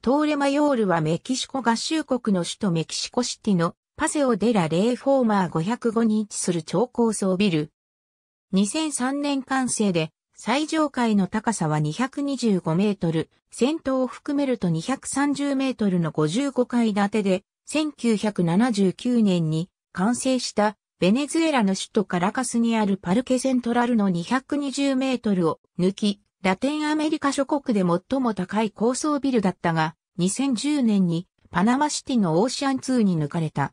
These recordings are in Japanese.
トーレマヨールはメキシコ合衆国の首都メキシコシティのパセオデラ・レイフォーマー505に位置する超高層ビル。2003年完成で最上階の高さは225メートル、先頭を含めると230メートルの55階建てで、1979年に完成したベネズエラの首都カラカスにあるパルケセントラルの220メートルを抜き、ラテンアメリカ諸国で最も高い高層ビルだったが、2010年にパナマシティのオーシャン2に抜かれた。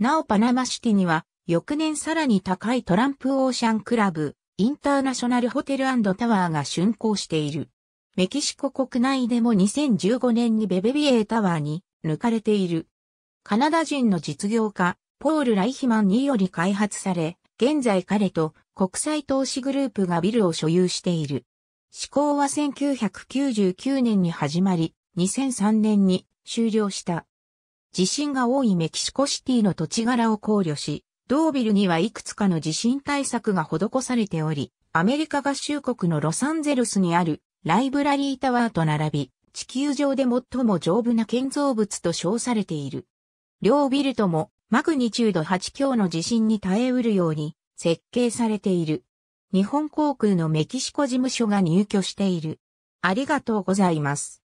なおパナマシティには、翌年さらに高いトランプオーシャンクラブ、インターナショナルホテルタワーが竣工している。メキシコ国内でも2015年にベベビエータワーに抜かれている。カナダ人の実業家、ポール・ライヒマンにより開発され、現在彼と国際投資グループがビルを所有している。施行は1999年に始まり、2003年に終了した。地震が多いメキシコシティの土地柄を考慮し、同ビルにはいくつかの地震対策が施されており、アメリカ合衆国のロサンゼルスにあるライブラリータワーと並び、地球上で最も丈夫な建造物と称されている。両ビルともマグニチュード8強の地震に耐えうるように設計されている。日本航空のメキシコ事務所が入居している。ありがとうございます。